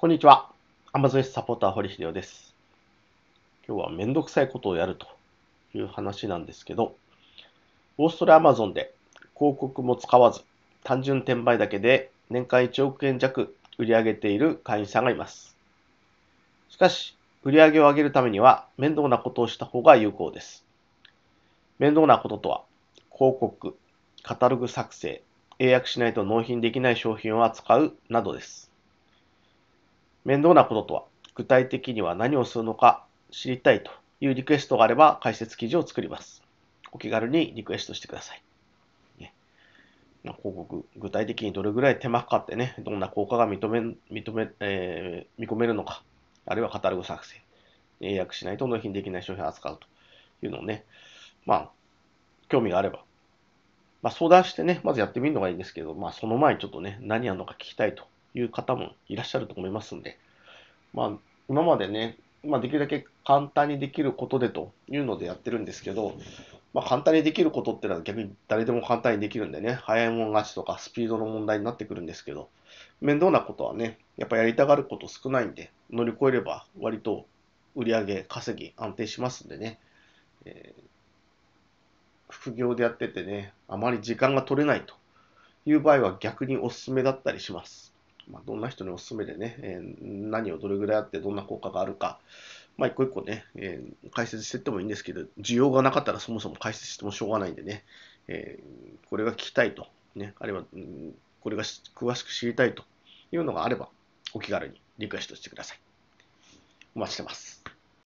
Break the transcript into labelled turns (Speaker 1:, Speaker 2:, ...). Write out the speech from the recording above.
Speaker 1: こんにちは。アマゾンサポーター、堀秀夫です。今日はめんどくさいことをやるという話なんですけど、オーストラリアアマゾンで広告も使わず、単純転売だけで年間1億円弱売り上げている会員さんがいます。しかし、売り上げを上げるためには面倒なことをした方が有効です。面倒なこととは、広告、カタログ作成、英訳しないと納品できない商品を扱うなどです。面倒なこととは、具体的には何をするのか知りたいというリクエストがあれば解説記事を作ります。お気軽にリクエストしてください。ね、広告、具体的にどれぐらい手間かかってね、どんな効果が認め、認め、えー、見込めるのか、あるいはカタログ作成、英訳しないと納品できない商品を扱うというのをね、まあ、興味があれば、まあ相談してね、まずやってみるのがいいんですけど、まあその前にちょっとね、何やるのか聞きたいという方もいらっしゃると思いますんで、まあ、今までね、まあ、できるだけ簡単にできることでというのでやってるんですけど、まあ、簡単にできることってのは逆に誰でも簡単にできるんでね、早いもん勝ちとかスピードの問題になってくるんですけど、面倒なことはね、やっぱやりたがること少ないんで、乗り越えれば割と売り上げ、稼ぎ、安定しますんでね、えー、副業でやっててね、あまり時間が取れないという場合は逆におすすめだったりします。まあ、どんな人におすすめでね、えー、何をどれぐらいあってどんな効果があるか、まあ、一個一個ね、えー、解説していってもいいんですけど、需要がなかったらそもそも解説してもしょうがないんでね、えー、これが聞きたいと、ね、あるいは、うん、これが詳しく知りたいというのがあれば、お気軽にリクエストしてください。お待ちしてます。